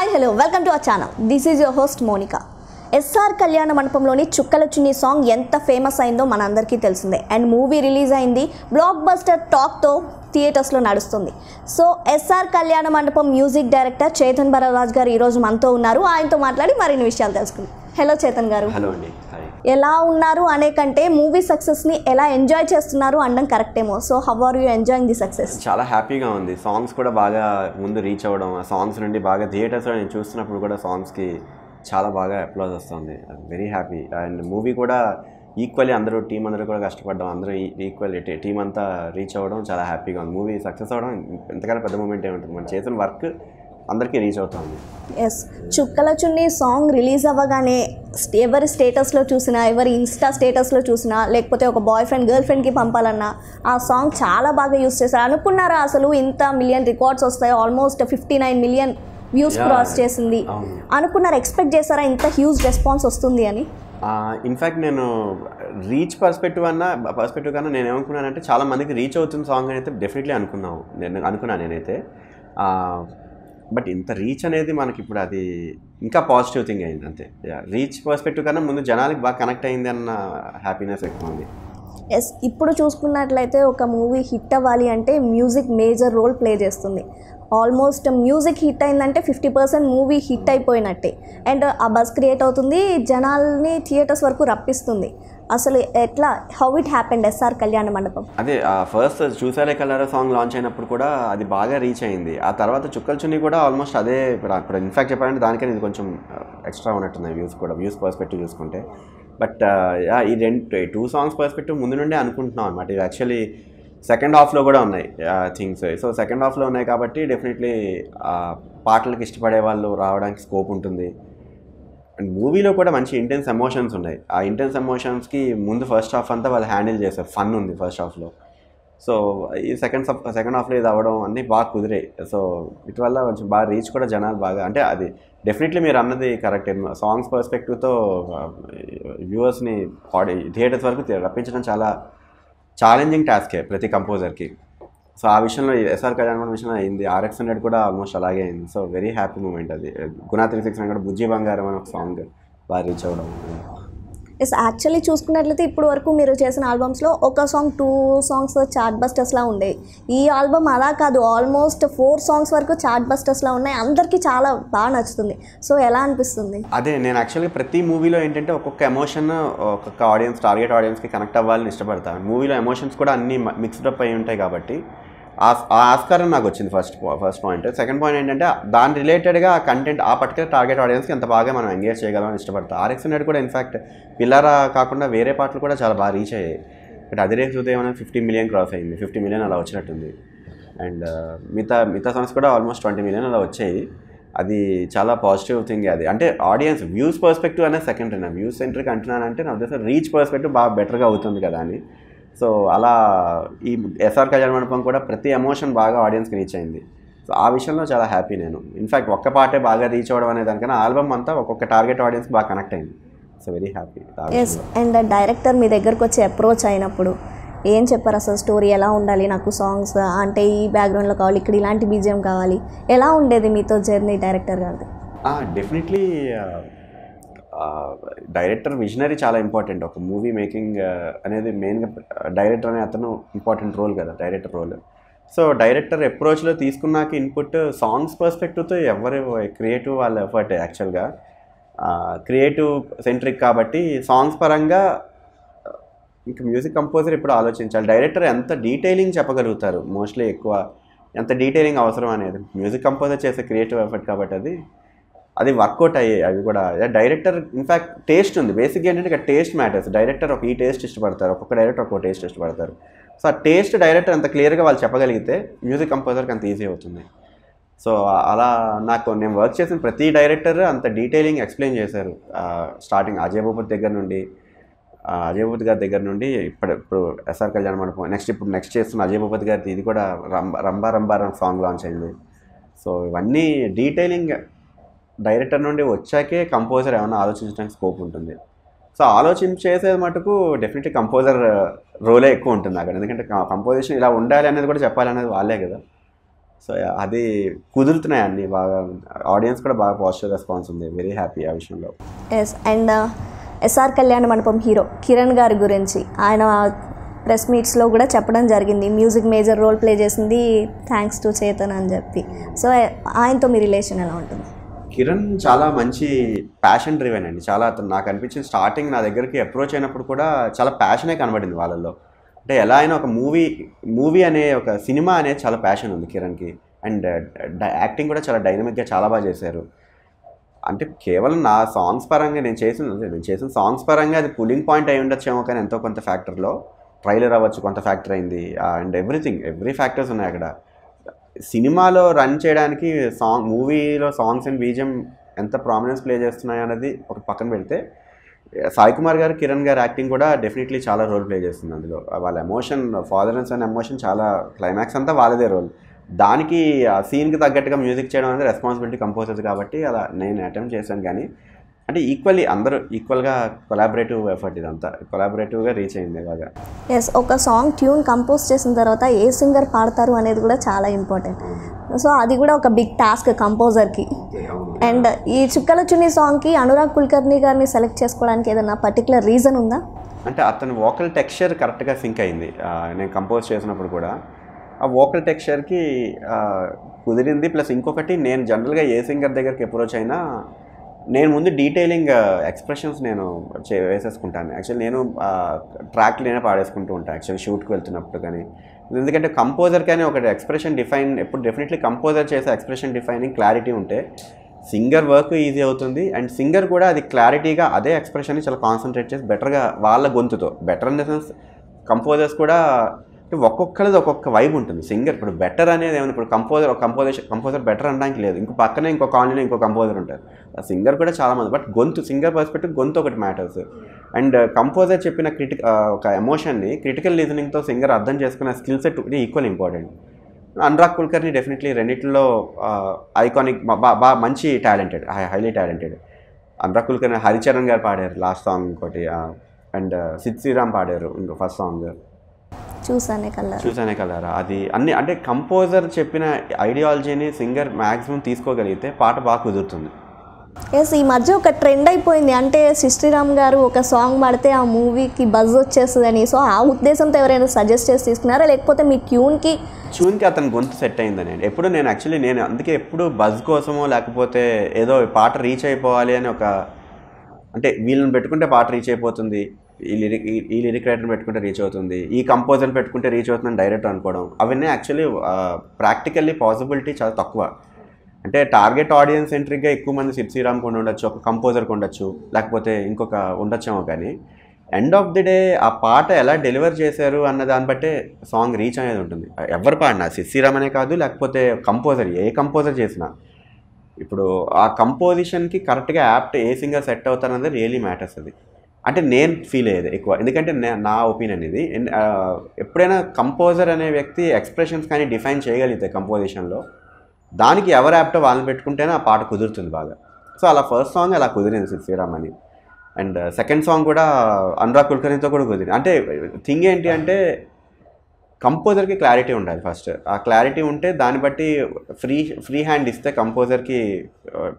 hi hello welcome to our channel this is your host Monika SR Kalyana మండపంలోని చుక్కల చున్నీ song ఎంత famous అయిందో మనందరికీ తెలిసిందే అండ్ మూవీ రిలీజ్ అయింది బ్లాక్ బస్టర్ టాక్తో థియేటర్స్లో నడుస్తుంది సో ఎస్ఆర్ కళ్యాణ మండపం మ్యూజిక్ డైరెక్టర్ చేతన్ భరరాజ్ గారు ఈరోజు మనతో ఉన్నారు ఆయనతో మాట్లాడి మరిన్ని విషయాలు తెలుసుకుంది హలో చేతన్ గారు హలో అండి ఎలా ఉన్నారు అనే కంటే మూవీ సక్సెస్ని ఎలా ఎంజాయ్ చేస్తున్నారు అనడం ఏమో so how are you enjoying the success చాలా హ్యాపీగా ఉంది సాంగ్స్ కూడా బాగా ముందు రీచ్ అవ్వడం ఆ సాంగ్స్ నుండి బాగా థియేటర్స్ నేను చూస్తున్నప్పుడు కూడా సాంగ్స్కి చాలా బాగా అప్లాజ్ వస్తుంది వెరీ హ్యాపీ అండ్ మూవీ కూడా ఈక్వల్లీ అందరూ టీం అందరూ కూడా కష్టపడ్డాం అందరూ ఈక్వల్ టీం అంతా రీచ్ అవ్వడం చాలా హ్యాపీగా ఉంది మూవీ సక్సెస్ అవ్వడం ఎంతకన్నా పెద్ద మూమెంట్ ఉంటుంది మనం చేసిన వర్క్ అందరికీ రీచ్ అవుతుంది ఎస్ చుక్కల చున్ని సాంగ్ రిలీజ్ అవ్వగానే ఎవరి స్టేటస్లో చూసినా ఎవరి ఇన్స్టా స్టేటస్లో చూసినా లేకపోతే ఒక బాయ్ ఫ్రెండ్ గర్ల్ ఫ్రెండ్కి పంపాలన్నా ఆ సాంగ్ చాలా బాగా యూస్ చేస్తారు అనుకున్నారా అసలు ఇంత మిలియన్ రికార్డ్స్ వస్తాయి almost fifty nine million views cross చేసింది అనుకున్నారు ఎక్స్పెక్ట్ చేస్తారా ఇంత హ్యూజ్ రెస్పాన్స్ వస్తుంది అని ఇన్ఫ్యాక్ట్ నేను రీచ్ పర్స్పెక్టివ్ అన్న పర్స్పెక్టివ్ కన్నా నేను ఏమనుకున్నానంటే చాలా మందికి రీచ్ అవుతున్న సాంగ్ అయితే డెఫినెట్లీ అనుకున్నాము నేను అనుకున్నాను నేనైతే బట్ ఇంత రీచ్ అనేది మనకి ఇప్పుడు అది ఇంకా పాజిటివ్ థింగ్ అయింది అంతే రీచ్ పర్స్పెక్టివ్ కన్నా ముందు జనాలకి బాగా కనెక్ట్ అయింది అన్న హ్యాపీనెస్ ఎక్కువ ఉంది ఎస్ ఇప్పుడు చూసుకున్నట్లయితే ఒక మూవీ హిట్ అవ్వాలి అంటే మ్యూజిక్ మేజర్ రోల్ ప్లే చేస్తుంది ఆల్మోస్ట్ మ్యూజిక్ హిట్ అయిందంటే ఫిఫ్టీ పర్సెంట్ మూవీ హిట్ అయిపోయినట్టే అండ్ ఆ బస్ క్రియేట్ అవుతుంది జనాల్ని థియేటర్స్ వరకు రప్పిస్తుంది అసలు ఎట్లా how it happened SR Kalyana Mandapam అదే ఫస్ట్ చూసారే కలర్ సాంగ్ లాంచ్ అయినప్పుడు కూడా అది బాగా రీచ్ అయింది ఆ తర్వాత చుక్కలు చున్ని కూడా ఆల్మోస్ట్ అదే ఇప్పుడు ఇన్ఫాక్ట్ చెప్పాలంటే దానికైనా ఇది కొంచెం ఎక్స్ట్రా uh, ఉన్నట్టున్నాయి వ్యూస్ కూడా వ్యూస్ పర్స్పెక్టివ్ చూసుకుంటే బట్ uh, ఈ రెండు టూ సాంగ్స్ పర్స్పెక్టివ్ ముందు నుండే అనుకుంటున్నాం అనమాట ఇది యాక్చువల్లీ సెకండ్ హాఫ్లో కూడా ఉన్నాయి థింగ్స్ సో సెకండ్ హాఫ్లో ఉన్నాయి కాబట్టి డెఫినెట్లీ పాటలకు ఇష్టపడే వాళ్ళు రావడానికి స్కోప్ ఉంటుంది అండ్ మూవీలో కూడా మంచి ఇంటెన్స్ ఎమోషన్స్ ఉన్నాయి ఆ ఇంటెన్స్ ఎమోషన్స్కి ముందు ఫస్ట్ హాఫ్ అంతా వాళ్ళు హ్యాండిల్ చేశారు ఫన్ ఉంది ఫస్ట్ హాఫ్లో సో ఈ సెకండ్ సెకండ్ హాఫ్లో ఇది అవ్వడం అన్నీ బాగా కుదిరాయి సో వల్ల కొంచెం బాగా రీచ్ కూడా జనాలు బాగా అంటే అది డెఫినెట్లీ మీరు అన్నది కరెక్ట్ సాంగ్స్ పర్స్పెక్టివ్తో వ్యూవర్స్ని థియేటర్స్ వరకు రప్పించడం చాలా ఛాలెంజింగ్ టాస్కే ప్రతి కంపోజర్కి సో ఆ విషయంలో ఎస్ఆర్ కళ్యాణ్ విషయంలో అయింది ఆర్ఎక్స్ హండ్రెడ్ కూడా ఆల్మోస్ట్ అలాగే అయింది సో వెరీ హ్యాపీ మూమెంట్ అది గుణా త్రీ సిక్స్ కూడా బుజ్జి బంగారం అని ఒక సాంగ్ బాగా రీచ్ అవ్వడం ఎస్ యాక్చువల్లీ చూసుకున్నట్లయితే ఇప్పుడు వరకు మీరు చేసిన ఆల్బమ్స్లో ఒక సాంగ్ టూ సాంగ్స్ చాట్ బస్టర్స్లా ఉండే ఈ ఆల్బమ్ అలా కాదు ఆల్మోస్ట్ ఫోర్ సాంగ్స్ వరకు చాట్ బస్టర్స్లా ఉన్నాయి అందరికీ చాలా బాగా నచ్చుతుంది సో ఎలా అనిపిస్తుంది అదే నేను యాక్చువల్గా ప్రతి మూవీలో ఏంటంటే ఒక్కొక్క ఎమోషన్ ఒక్కొక్క ఆడియన్స్ టార్గెట్ ఆడియన్స్కి కనెక్ట్ అవ్వాలని ఇష్టపడతాను మూవీలో ఎమోషన్స్ కూడా అన్ని మిక్స్డ్ అప్ అయి ఉంటాయి కాబట్టి ఆ ఆస్కారం నాకు వచ్చింది first first point second point ఏంటంటే దాని రిలేటెడ్గా ఆ కంటెంట్ ఆ పర్టికులర్ టార్గెట్ ఆడియన్స్కి ఎంత బాగా మనం ఎంగేజ్ చేయగలమని ఇష్టపడతాం ఆర్ఎక్స్ హండ్రెడ్ కూడా ఇన్ఫాక్ట్ పిల్లరా కాకుండా వేరే పాటలు కూడా చాలా బాగా రీచ్ అయ్యాయి బట్ అదే రేపు చూస్తే ఏమైనా ఫిఫ్టీ మిలియన్ క్రాస్ అయింది ఫిఫ్టీ మిలియన్ అలా వచ్చినట్టుంది అండ్ మిగతా మిగతా సాంగ్స్ కూడా ఆల్మోస్ట్ ట్వంటీ మిలియన్ అలా వచ్చాయి అది చాలా పాజిటివ్ థింగ్ అది అంటే ఆడియన్స్ వ్యూస్ పర్స్పెక్టివ్ అనేది సెకండరీ నా వ్యూస్ సెంటర్కి అంటున్నానంటే నా ఉద్దేశం రీచ్ పర్స్పెక్టివ్ బాగా బెటర్గా అవుతుంది కదా అని సో అలా ఈ ఎస్ఆర్ కళ్యాణ మండపం కూడా ప్రతి ఎమోషన్ బాగా ఆడియన్స్కి రీచ్ అయింది సో ఆ విషయంలో చాలా హ్యాపీ నేను ఇన్ఫ్యాక్ట్ ఒక్క పాటే బాగా రీచ్ అవ్వడం అనే దానికన్నా ఆల్బమ్ అంతా ఒక్కొక్క టార్గెట్ ఆడియన్స్ బాగా కనెక్ట్ అయింది so very happy and director మీ దగ్గరకు వచ్చి అప్రోచ్ అయినప్పుడు ఏం చెప్పారు అసలు స్టోరీ ఎలా ఉండాలి నాకు సాంగ్స్ అంటే ఈ బ్యాక్గ్రౌండ్లో కావాలి ఇక్కడ ఇలాంటి బీజియం కావాలి ఎలా ఉండేది మీతో జర్నీ డైరెక్టర్ గారిది డెఫినెట్లీ డైరెక్టర్ విజనరీ చాలా ఇంపార్టెంట్ ఒక మూవీ మేకింగ్ అనేది మెయిన్గా డైరెక్టర్ అనే అతను ఇంపార్టెంట్ రోల్ కదా డైరెక్టర్ రోల్ సో డైరెక్టర్ అప్రోచ్లో తీసుకున్నాక ఇన్పుట్ సాంగ్స్ పర్స్పెక్టివ్తో ఎవరు క్రియేటివ్ వాళ్ళ ఎఫర్ట్ యాక్చువల్గా క్రియేటివ్ సెంట్రిక్ కాబట్టి సాంగ్స్ పరంగా ఇంకా మ్యూజిక్ కంపోజర్ ఇప్పుడు ఆలోచించాలి డైరెక్టర్ ఎంత డీటెయిలింగ్ చెప్పగలుగుతారు మోస్ట్లీ ఎక్కువ ఎంత డీటెయిలింగ్ అవసరం అనేది మ్యూజిక్ కంపోజర్ చేసే క్రియేటివ్ ఎఫర్ట్ కాబట్టి అది అది వర్కౌట్ అయ్యాయి అవి కూడా డైరెక్టర్ ఇన్ఫ్యాక్ట్ టేస్ట్ ఉంది బేసిక్గా ఏంటంటే ఇక్కడ టేస్ట్ మ్యాటర్స్ డైరెక్టర్ ఒక ఈ టేస్ట్ ఇష్టపడతారు ఒక్కొక్క డైరెక్టర్ ఒక్కొక్క టేస్ట్ ఇష్టపడతారు సో ఆ టేస్ట్ డైరెక్టర్ అంత క్లియర్గా వాళ్ళు చెప్పగలిగితే మ్యూజిక్ కంపోజర్కి అంత ఈజీ అవుతుంది సో అలా నాకు నేను వర్క్ చేసిన ప్రతి డైరెక్టర్ అంత డీటెయిలింగ్ ఎక్స్ప్లెయిన్ చేశారు స్టార్టింగ్ అజయ్ భూపతి దగ్గర నుండి అజయ్ భూపతి గారి దగ్గర నుండి ఇప్పుడు ఇప్పుడు ఎస్ఆర్ కళ్యాణ మండపం నెక్స్ట్ ఇప్పుడు నెక్స్ట్ చేస్తున్న అజయ్ భూపతి గారిది ఇది కూడా రంబా రంబారంబారం సాంగ్ లాంచ్ అయింది సో ఇవన్నీ డీటెయిలింగ్ డైరెక్టర్ నుండి వచ్చాకే కంపోజర్ ఏమైనా ఆలోచించడానికి స్కోప్ ఉంటుంది సో ఆలోచించేసే మటుకు డెఫినెట్లీ కంపోజర్ రోలే ఎక్కువ ఉంటుంది అక్కడ ఎందుకంటే కంపోజిషన్ ఇలా ఉండాలి అనేది కూడా చెప్పాలనేది వాళ్ళే కదా సో అది కుదురుతున్నాయి అన్ని బాగా ఆడియన్స్ కూడా బాగా పాజిటివ్ రెస్పాన్స్ ఉంది వెరీ హ్యాపీ ఆ విషయంలో ఎస్ అండ్ ఎస్ఆర్ కళ్యాణ మండపం హీరో కిరణ్ గారి గురించి ఆయన ప్రెస్ మీట్స్లో కూడా చెప్పడం జరిగింది మ్యూజిక్ మేజర్ రోల్ ప్లే చేసింది థ్యాంక్స్ టు చేతన్ అని చెప్పి సో ఆయనతో మీ రిలేషన్ ఎలా ఉంటుంది కిరణ్ చాలా మంచి ప్యాషన్ డ్రివెన్ అండి చాలా అతను నాకు అనిపించింది స్టార్టింగ్ నా దగ్గరికి అప్రోచ్ అయినప్పుడు కూడా చాలా ప్యాషనే కనబడింది వాళ్ళల్లో అంటే ఎలా అయినా ఒక మూవీ మూవీ అనే ఒక సినిమా అనేది చాలా ప్యాషన్ ఉంది కిరణ్కి అండ్ uh, యాక్టింగ్ కూడా చాలా డైనమిక్గా చాలా బాగా చేశారు అంటే కేవలం నా సాంగ్స్ పరంగా నేను చేసిన నేను చేసిన సాంగ్స్ పరంగా అది పులింగ్ పాయింట్ అయి ఉండొచ్చేమో కానీ ఎంతో కొంత ఫ్యాక్టర్లో ట్రైలర్ అవ్వచ్చు కొంత ఫ్యాక్టర్ అయింది అండ్ ఎవ్రీథింగ్ ఎవ్రీ ఫ్యాక్టర్స్ ఉన్నాయి అక్కడ సినిమాలో రన్ చేయడానికి సాంగ్ మూవీలో సాంగ్స్ అండ్ బీజియం ఎంత ప్రామినెన్స్ ప్లే చేస్తున్నాయి అనేది ఒక పక్కన పెడితే సాయి కుమార్ గారు కిరణ్ గారు యాక్టింగ్ కూడా డెఫినెట్లీ చాలా రోల్ ప్లే చేస్తుంది అందులో వాళ్ళ emotion father and son emotion చాలా క్లైమాక్స్ అంతా వాళ్ళదే రోల్ దానికి ఆ సీన్కి తగ్గట్టుగా మ్యూజిక్ చేయడం అనేది రెస్పాన్సిబిలిటీ కంపోజర్ కాబట్టి అలా నేను అటెంప్ట్ చేశాను కానీ అంటే ఈక్వల్లీ అందరూ ఈక్వల్గా కొలాబరేటివ్ ఎఫర్ట్ ఇదంతా కొలాబరేటివ్గా రీచ్ అయింది బాగా ఎస్ ఒక సాంగ్ ట్యూన్ కంపోజ్ చేసిన తర్వాత ఏ సింగర్ పాడతారు అనేది కూడా చాలా ఇంపార్టెంట్ సో అది కూడా ఒక బిగ్ టాస్క్ కంపోజర్కి అండ్ ఈ చుక్కల చున్ని సాంగ్కి అనురాగ్ కుల్కర్ణి గారిని సెలెక్ట్ చేసుకోవడానికి ఏదైనా పర్టికులర్ రీజన్ ఉందా అంటే అతని వోకల్ టెక్స్చర్ కరెక్ట్గా సింక్ అయింది నేను కంపోజ్ చేసినప్పుడు కూడా ఆ వోకల్ టెక్స్చర్కి కుదిరింది ప్లస్ ఇంకొకటి నేను జనరల్గా ఏ సింగర్ దగ్గరికి అప్రోచ్ అయినా నేను ముందు డీటెయిలింగ్ ఎక్స్ప్రెషన్స్ uh, నేను వేసేసుకుంటాను యాక్చువల్లీ నేను ట్రాక్ నేనే పాడేసుకుంటూ ఉంటాను యాక్చువల్ షూట్కి వెళ్తున్నప్పుడు కానీ ఎందుకంటే కంపోజర్ కానీ ఒకటి ఎక్స్ప్రెషన్ డిఫైన్ ఎప్పుడు డెఫినెట్లీ కంపోజర్ చేసే ఎక్స్ప్రెషన్ డిఫైనింగ్ క్లారిటీ ఉంటే సింగర్ వర్క్ ఈజీ అవుతుంది అండ్ సింగర్ కూడా అది క్లారిటీగా అదే ఎక్స్ప్రెషన్ని చాలా కాన్సన్ట్రేట్ చేసి బెటర్గా వాళ్ళ గొంతుతో better in the sense composers కూడా అంటే ఒక్కొక్కరిది ఒక్కొక్క వైబ్ ఉంటుంది సింగర్ ఇప్పుడు బెటర్ అనేది ఏమైనా ఇప్పుడు కంపోజర్ ఒక కంపోజర్ కంపోజర్ బెటర్ అనడానికి లేదు ఇంకో పక్కనే ఇంకో కాలనీలో ఇంకో కంపోజర్ ఉంటారు సింగర్ కూడా చాలామంది బట్ గొంతు సింగర్ పర్స్పెక్టివ్ గొంతు ఒకటి మ్యాటర్స్ అండ్ కంపోజర్ చెప్పిన క్రిటిక ఒక ఎమోషన్ని క్రిటికల్ రీజనింగ్తో సింగర్ అర్థం చేసుకున్న స్కిల్ సెట్ ఇది equal important Anurag Kulkarni definitely రెండింటిలో ఐకానిక్ బాగా మంచి talented highly talented Anurag Kulkarni Haricharan garu పాడారు లాస్ట్ సాంగ్ ఇంకోటి అండ్ సిద్ శ్రీరామ్ పాడారు ఇంకో ఫస్ట్ సాంగ్ చూసానే కలర్ చూసానే కలర్ అది అన్ని అంటే కంపోజర్ చెప్పిన ఐడియాలజీని సింగర్ మాక్సిమం తీసుకోగలిగితే పాట బాగా కుదురుతుంది ఎస్ ఈ మధ్య ఒక ట్రెండ్ అయిపోయింది అంటే సిస్టిరామ్ గారు ఒక సాంగ్ పాడితే ఆ మూవీకి బజ్ వచ్చేస్తుందని సో ఆ ఉద్దేశంతో ఎవరైనా సజెస్ట్ చేసి తీసుకున్నారా లేకపోతే మీ ట్యూన్కి ట్యూన్కి అతని గొంతు సెట్ అయిందని అండి ఎప్పుడు నేను యాక్చువల్లీ నేను అందుకే ఎప్పుడు బజ్ కోసమో లేకపోతే ఏదో పాట రీచ్ అయిపోవాలి అని ఒక అంటే వీళ్ళని పెట్టుకుంటే పాట రీచ్ అయిపోతుంది ఈ లిరిక్ ఈ లిరిక్ రైటర్ పెట్టుకుంటే రీచ్ అవుతుంది ఈ కంపోజర్ పెట్టుకుంటే రీచ్ అవుతుందని డైరెక్టర్ అనుకోవడం అవన్నీ యాక్చువల్లీ ప్రాక్టికల్లీ పాసిబిలిటీ చాలా తక్కువ అంటే టార్గెట్ ఆడియన్స్ ఎంట్రీగా ఎక్కువ మంది సిద్ శ్రీరామ్ కొండ ఉండొచ్చు ఒక కంపోజర్ ఉండొచ్చు లేకపోతే ఇంకొక ఉండొచ్చేమో కానీ ఎండ్ ఆఫ్ ది డే ఆ పాట ఎలా డెలివర్ చేశారు అన్న దాన్ని బట్టే సాంగ్ రీచ్ అనేది ఉంటుంది ఎవరు పాడినా సిద్ శ్రీరామ్ అనే కాదు లేకపోతే కంపోజర్ ఏ కంపోజర్ చేసినా ఇప్పుడు ఆ కంపోజిషన్కి కరెక్ట్గా యాప్ట్ ఏ సింగర్ సెట్ అవుతారన్నది రియలీ మ్యాటర్స్ అది అంటే నేను ఫీల్ అయ్యేది ఎక్కువ ఎందుకంటే నా ఒపీనియన్ ఇది ఎప్పుడైనా కంపోజర్ అనే వ్యక్తి ఎక్స్ప్రెషన్స్ కానీ డిఫైన్ చేయగలిగితే కంపోజిషన్లో దానికి ఎవరు యాప్టో వాళ్ళని పెట్టుకుంటేనే ఆ పాట కుదురుతుంది బాగా సో అలా ఫస్ట్ సాంగ్ అలా కుదిరింది శ్రీరామ్ అని అండ్ సెకండ్ సాంగ్ కూడా అనురాగ్ కుల్కర్ణితో కూడా కుదిరింది అంటే థింగ్ ఏంటి అంటే కంపోజర్కి క్లారిటీ ఉండాలి ఫస్ట్ ఆ క్లారిటీ ఉంటే దాన్ని బట్టి ఫ్రీ ఫ్రీ హ్యాండ్ ఇస్తే కంపోజర్కి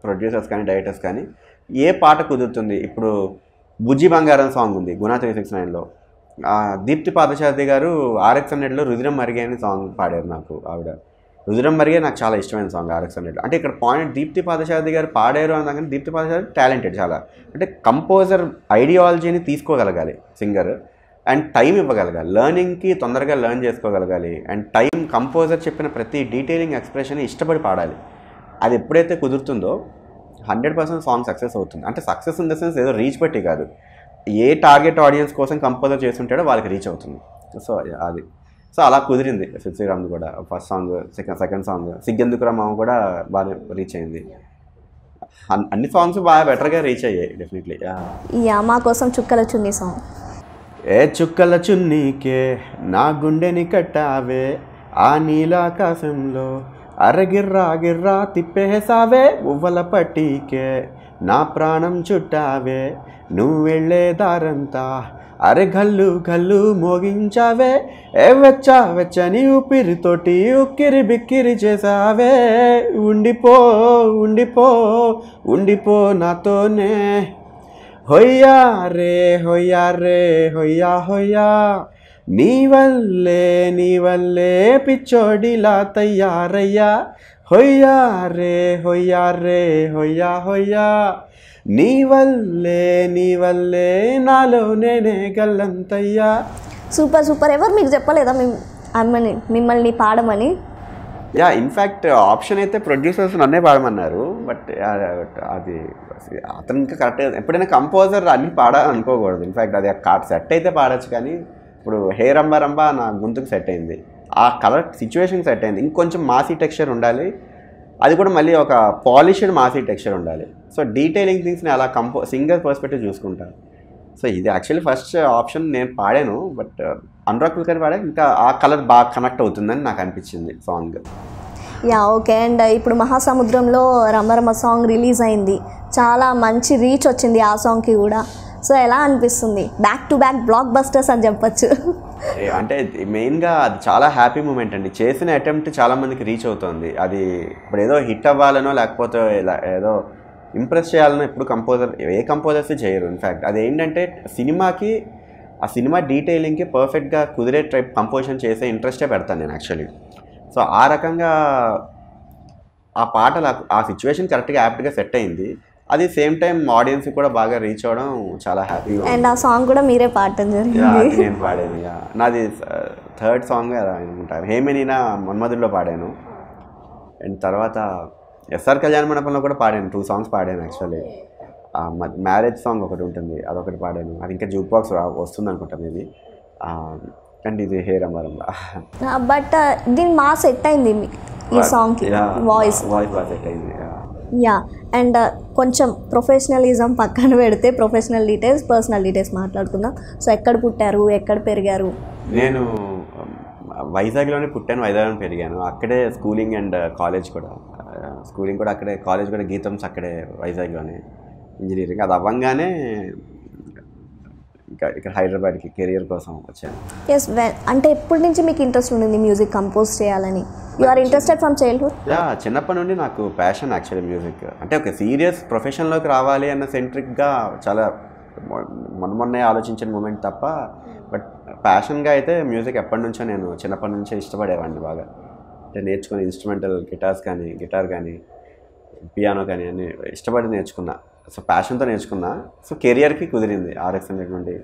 ప్రొడ్యూసర్స్ కానీ డైరెక్టర్స్ కానీ ఏ పాట కుదురుతుంది ఇప్పుడు బుజ్జి బంగారం సాంగ్ ఉంది గుణా త్రీ సిక్స్ నైన్లో దీప్తి పాదశాతి గారు ఆర్ఎక్స్ హండ్రెడ్లో రుద్రం మరిగే అని సాంగ్ పాడారు నాకు ఆవిడ రుద్రం మరిగే నాకు చాలా ఇష్టమైన సాంగ్ ఆర్ఎక్స్ హండ్రెడ్ అంటే ఇక్కడ పాయింట్ దీప్తి పాదశాతి గారు పాడారు అన్నా కానీ దీప్తి పాదశాతి టాలెంటెడ్ చాలా అంటే కంపోజర్ ఐడియాలజీని తీసుకోగలగాలి సింగర్ అండ్ టైం ఇవ్వగలగాలి లెర్నింగ్కి తొందరగా లెర్న్ చేసుకోగలగాలి అండ్ టైం కంపోజర్ చెప్పిన ప్రతి డీటెయిలింగ్ ఎక్స్ప్రెషన్ ఇష్టపడి పాడాలి అది ఎప్పుడైతే కుదురుతుందో హండ్రెడ్ పర్సెంట్ సాంగ్ సక్సెస్ అవుతుంది అంటే సక్సెస్ ఇన్ ద సెన్స్ ఏదో రీచ్ పెట్టి కాదు ఏ టార్గెట్ ఆడియన్స్ కోసం కంపోజర్ చేస్తుంటాడో వాళ్ళకి రీచ్ అవుతుంది సో అది సో అలా కుదిరింది శ్రీరామ్ కూడా first song second second song సిగ్గెందుకు మామ కూడా బాగా రీచ్ అయింది అన్ని సాంగ్స్ బాగా బెటర్గా రీచ్ అయ్యాయి డెఫినెట్లీ ఈ కోసం చుక్కల చున్నీ సాంగ్ ఏ చుక్కల చున్నీకే నా గుండెని కట్టావే ఆ నీలాకాశంలో అరగిర్రా గిర్రా తిప్పేసావే ఉవ్వల పట్టీకే నా ప్రాణం చుట్టావే నువ్వు వెళ్ళే దారంతా అరె గల్లు గల్లు మోగించావే ఏ వచ్చా వెచ్చని ఊపిరితోటి ఉక్కిరి బిక్కిరి చేసావే ఉండిపో ఉండిపో ఉండిపో నాతోనే హొయ్యా రే హొయ్యా రే హొయ్యా హొయ్యా నీ వల్లే నీ వల్లే పిచ్చోడిలా తయారయ్యా హొయ్యా రే హొయ్యా రే హొయ్యా హొయ్యా నీ వల్లే నీ వల్లే నాలో నేనే గల్లంతయ్యా సూపర్ సూపర్ ఎవరు మీకు చెప్పలేదా మిమ్మల్ని మిమ్మల్ని పాడమని యా ఇన్ఫ్యాక్ట్ ఆప్షన్ అయితే ప్రొడ్యూసర్స్ నన్నే పాడమన్నారు బట్ అది అతను ఇంకా కరెక్ట్ ఎప్పుడైనా కంపోజర్ అన్నీ పాడాలనుకోకూడదు ఇన్ఫ్యాక్ట్ అది సెట్ అయితే పాడచ్చు కానీ ఇప్పుడు హే రంబ రంబ నా గొంతుకు సెట్ అయింది ఆ కలర్ సిచ్యువేషన్ సెట్ అయింది ఇంకొంచెం మాసీ టెక్స్చర్ ఉండాలి అది కూడా మళ్ళీ ఒక పాలిష్డ్ మాసీ టెక్స్చర్ ఉండాలి సో డీటెయిలింగ్ థింగ్స్ని అలా కంపో సింగర్ పర్స్పెక్టివ్ చూసుకుంటాను సో ఇది యాక్చువల్లీ ఫస్ట్ ఆప్షన్ నేను పాడాను బట్ అనురాగ్ కుల్కర్ పాడా ఇంకా ఆ కలర్ బాగా కనెక్ట్ అవుతుందని నాకు అనిపించింది సాంగ్ యా ఓకే అండ్ ఇప్పుడు మహాసముద్రంలో రమరమ సాంగ్ రిలీజ్ అయింది చాలా మంచి రీచ్ వచ్చింది ఆ సాంగ్కి కూడా సో ఎలా అనిపిస్తుంది back to back blockbusters అని చెప్పచ్చు అంటే మెయిన్గా అది చాలా హ్యాపీ మూమెంట్ అండి చేసిన అటెంప్ట్ చాలామందికి రీచ్ అవుతుంది అది ఇప్పుడు ఏదో హిట్ అవ్వాలనో లేకపోతే ఏదో ఇంప్రెస్ చేయాలనో ఎప్పుడు కంపోజర్ ఏ కంపోజర్స్ చేయరు ఇన్ఫ్యాక్ట్ అది ఏంటంటే సినిమాకి ఆ సినిమా డీటెయిలింగ్కి పర్ఫెక్ట్గా కుదిరే టైప్ కంపోజిషన్ చేసే ఇంట్రెస్టే పెడతాను నేను యాక్చువల్లీ సో ఆ రకంగా ఆ పాటలు ఆ సిచ్యువేషన్ కరెక్ట్గా యాప్ట్గా సెట్ అయింది అది సేమ్ టైం ఆడియన్స్ కూడా బాగా రీచ్ అవడం చాలా హ్యాపీగా అండ్ ఆ సాంగ్ కూడా మీరే పాడటం జరిగింది నేను పాడాను నాది థర్డ్ సాంగ్ అనుకుంటాను హేమనీనా మన్మధుడిలో పాడాను అండ్ తర్వాత ఎస్ఆర్ కళ్యాణ మండపంలో కూడా పాడాను టూ సాంగ్స్ పాడాను యాక్చువల్లీ మ్యారేజ్ సాంగ్ ఒకటి ఉంటుంది అదొకటి పాడాను అది ఇంకా జూ బాక్స్ వస్తుంది అనుకుంటాను ఇది అండ్ ఇది హే రంబారంబ బట్ దీని మా సెట్ అయింది ఈ సాంగ్కి వాయిస్ వాయిస్ బాగా సెట్ అయింది యా అండ్ uh, కొంచెం ప్రొఫెషనలిజం పక్కన పెడితే ప్రొఫెషనల్ డీటెయిల్స్ పర్సనల్ డీటెయిల్స్ మాట్లాడుకుందాం సో ఎక్కడ పుట్టారు ఎక్కడ పెరిగారు నేను um, వైజాగ్లోనే పుట్టాను వైజాగ్లోనే పెరిగాను అక్కడే స్కూలింగ్ అండ్ కాలేజ్ కూడా స్కూలింగ్ uh, కూడా అక్కడే కాలేజ్ కూడా గీతమ్స్ అక్కడే వైజాగ్లోనే ఇంజనీరింగ్ అది అవ్వంగానే ఇంకా ఇక్కడ హైదరాబాద్కి కెరియర్ కోసం వచ్చాను ఎస్ అంటే ఎప్పటి నుంచి మీకు ఇంట్రెస్ట్ ఉండింది మ్యూజిక్ కంపోజ్ చేయాలని you are interested from childhood yeah చిన్నప్పటి నుండి నాకు ప్యాషన్ యాక్చువల్లీ మ్యూజిక్ అంటే ఒక సీరియస్ ప్రొఫెషన్లోకి రావాలి అన్న సెంట్రిక్గా చాలా మొన్న మొన్నే ఆలోచించిన మూమెంట్ తప్ప బట్ ప్యాషన్గా అయితే మ్యూజిక్ ఎప్పటి నుంచో నేను చిన్నప్పటి నుంచే ఇష్టపడేవాడిని బాగా అంటే నేర్చుకుని ఇన్స్ట్రుమెంటల్ గిటార్స్ కానీ గిటార్ కానీ పియానో కానీ అన్నీ ఇష్టపడి నేర్చుకున్నా సో ప్యాషన్తో నేర్చుకున్నా సో కెరియర్కి కుదిరింది ఆర్ఎక్స్ అనేటువంటి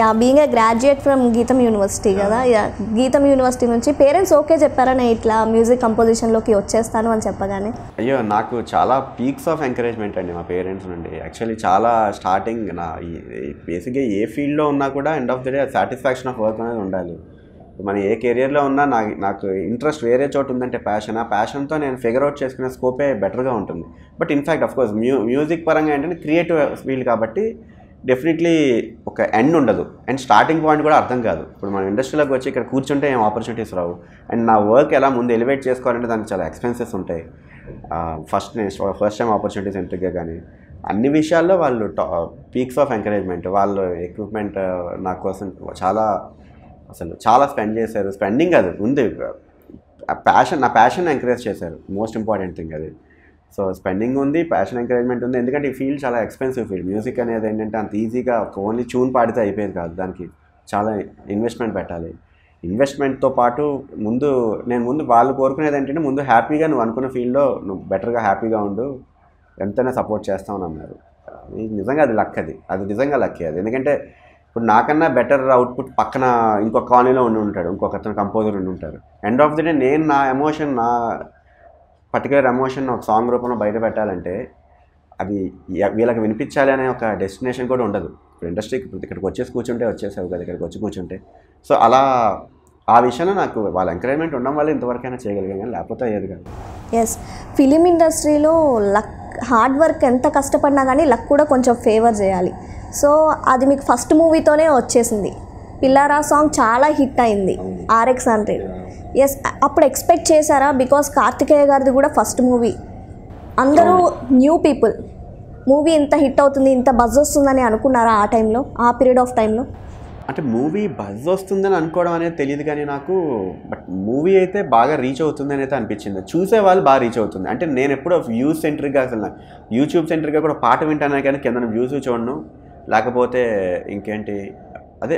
yeah being a graduate from GITAM university కదా యా గీతం యూనివర్సిటీ నుంచి పేరెంట్స్ ఓకే చెప్పారా నేను ఇట్లా మ్యూజిక్ కంపోజిషన్లోకి వచ్చేస్తాను అని చెప్పగానే అయ్యో నాకు చాలా పీక్స్ ఆఫ్ ఎంకరేజ్మెంట్ అండి మా పేరెంట్స్ నుండి యాక్చువల్లీ చాలా స్టార్టింగ్ నా బేసిక్గా ఏ ఫీల్డ్లో ఉన్నా కూడా end of the day satisfaction of work అనేది ఉండాలి మనం ఏ కెరియర్లో ఉన్నా నాకు నాకు ఇంట్రెస్ట్ వేరే చోట ఉందంటే ప్యాషన్ ఆ ప్యాషన్తో నేను ఫిగర్ అవుట్ చేసుకునే స్కోపే బెటర్గా ఉంటుంది but in fact of course mu music పరంగా ఏంటంటే క్రియేటివ్ ఫీల్డ్ కాబట్టి డెఫినెట్లీ ఒక ఎండ్ ఉండదు అండ్ స్టార్టింగ్ పాయింట్ కూడా అర్థం కాదు ఇప్పుడు మన ఇండస్ట్రీలోకి వచ్చి ఇక్కడ కూర్చుంటే ఏం ఆపర్చునిటీస్ రావు అండ్ నా వర్క్ ఎలా ముందు ఎలివేట్ చేసుకోవాలంటే దానికి చాలా ఎక్స్పెన్సెస్ ఉంటాయి ఫస్ట్ ఫస్ట్ టైం ఆపర్చునిటీస్ ఎంట్రీగా కానీ అన్ని విషయాల్లో వాళ్ళు పీక్స్ ఆఫ్ ఎంకరేజ్మెంట్ వాళ్ళు ఎక్విప్మెంట్ నా కోసం చాలా అసలు చాలా స్పెండ్ చేశారు స్పెండింగ్ అది ఉంది ప్యాషన్ నా ప్యాషన్ ఎంకరేజ్ చేశారు మోస్ట్ ఇంపార్టెంట్ థింగ్ అది సో స్పెండింగ్ ఉంది ప్యాషన్ ఎంకరేజ్మెంట్ ఉంది ఎందుకంటే ఈ ఫీల్డ్ చాలా ఎక్స్పెన్సివ్ ఫీల్డ్ మ్యూజిక్ అనేది ఏంటంటే అంత ఈజీగా ఓన్లీ చూన్ పాడితే అయిపోయేది కాదు దానికి చాలా ఇన్వెస్ట్మెంట్ పెట్టాలి ఇన్వెస్ట్మెంట్తో పాటు ముందు నేను ముందు వాళ్ళు కోరుకునేది ఏంటంటే ముందు హ్యాపీగా నువ్వు అనుకున్న ఫీల్డ్లో నువ్వు బెటర్గా హ్యాపీగా ఉండు ఎంతైనా సపోర్ట్ చేస్తామని అన్నారు నిజంగా అది లక్ అది అది నిజంగా లక్కే అది ఎందుకంటే ఇప్పుడు నాకన్నా బెటర్ అవుట్పుట్ పక్కన ఇంకొక కాలనీలో ఉండి ఉంటాడు ఇంకొక అతను కంపోజర్ ఉండి ఉంటారు ఎండ్ ఆఫ్ ది డే నేను నా ఎమోషన్ నా పర్టికులర్ ఎమోషన్ ఒక సాంగ్ రూపంలో బయట పెట్టాలంటే అది వీళ్ళకి వినిపించాలి అనే ఒక డెస్టినేషన్ కూడా ఉండదు ఇప్పుడు ఇండస్ట్రీకి ఇక్కడికి వచ్చేసి కూర్చుంటే వచ్చేసావు కదా ఇక్కడికి వచ్చి కూర్చుంటే సో అలా ఆ విషయంలో నాకు వాళ్ళ ఎంకరేజ్మెంట్ ఉండడం వల్ల ఇంతవరకైనా చేయగలిగాను కానీ లేకపోతే అయ్యేది కాదు ఎస్ ఫిలిం ఇండస్ట్రీలో లక్ హార్డ్ వర్క్ ఎంత కష్టపడినా కానీ లక్ కూడా కొంచెం ఫేవర్ చేయాలి సో అది మీకు ఫస్ట్ మూవీతోనే వచ్చేసింది పిల్లారా సాంగ్ చాలా హిట్ అయింది ఆర్ఎక్స్ హండ్రెడ్ ఎస్ అప్పుడు ఎక్స్పెక్ట్ చేశారా బికాస్ కార్తికేయ గారిది కూడా ఫస్ట్ మూవీ అందరూ న్యూ పీపుల్ మూవీ ఇంత హిట్ అవుతుంది ఇంత బజ్ వస్తుందని అనుకున్నారా ఆ టైంలో ఆ పీరియడ్ ఆఫ్ టైంలో అంటే మూవీ బజ్ వస్తుందని అనుకోవడం అనేది తెలియదు కానీ నాకు బట్ మూవీ అయితే బాగా రీచ్ అవుతుంది అనేది అనిపించింది చూసే వాళ్ళు బాగా రీచ్ అవుతుంది అంటే నేను ఎప్పుడో వ్యూస్ సెంటర్గా అసలు యూట్యూబ్ సెంటర్గా కూడా పాట వింటాను కానీ కింద వ్యూస్ చూడను లేకపోతే ఇంకేంటి అదే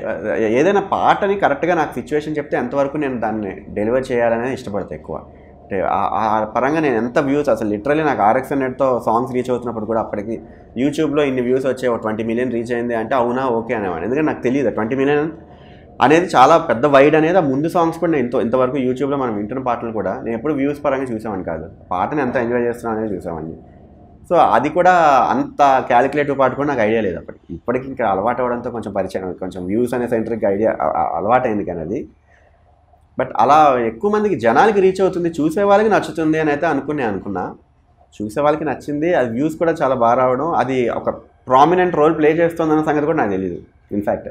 ఏదైనా పాటని కరెక్ట్గా నాకు సిచ్యువేషన్ చెప్తే ఎంతవరకు నేను దాన్ని డెలివర్ చేయాలనేది ఇష్టపడతాను ఎక్కువ అంటే ఆ పరంగా నేను ఎంత వ్యూస్ అసలు లిటరలీ నాకు ఆర్ఎక్స్ హండ్రెడ్తో సాంగ్స్ రీచ్ అవుతున్నప్పుడు కూడా అప్పటికి యూట్యూబ్లో ఇన్ని వ్యూస్ వచ్చే ఒక ట్వంటీ మిలియన్ రీచ్ అయింది అంటే అవునా ఓకే అనేవాడిని ఎందుకంటే నాకు తెలియదు ట్వంటీ మిలియన్ అనేది చాలా పెద్ద వైడ్ అనేది ఆ ముందు సాంగ్స్ కూడా నేను ఎంతో ఇంతవరకు యూట్యూబ్లో మనం వింటున్న పాటలు కూడా నేను ఎప్పుడు వ్యూస్ పరంగా చూసామని కాదు పాటను ఎంత ఎంజాయ్ చేస్తున్నాను అనేది చూసామని సో అది కూడా అంత క్యాలిక్యులేటివ్ పాటు కూడా నాకు ఐడియా లేదు అప్పటికి ఇప్పటికి ఇంకా అలవాటు అవడంతో కొంచెం పరిచయం కొంచెం వ్యూస్ అనే సెంటర్కి ఐడియా అలవాటైంది కానీ అది బట్ అలా ఎక్కువ మందికి జనాలకి రీచ్ అవుతుంది చూసే వాళ్ళకి నచ్చుతుంది అని అయితే అనుకునే అనుకున్నా చూసే వాళ్ళకి నచ్చింది అది వ్యూస్ కూడా చాలా బాగా రావడం అది ఒక ప్రామినెంట్ రోల్ ప్లే అన్న సంగతి కూడా నాకు తెలియదు ఇన్ఫ్యాక్ట్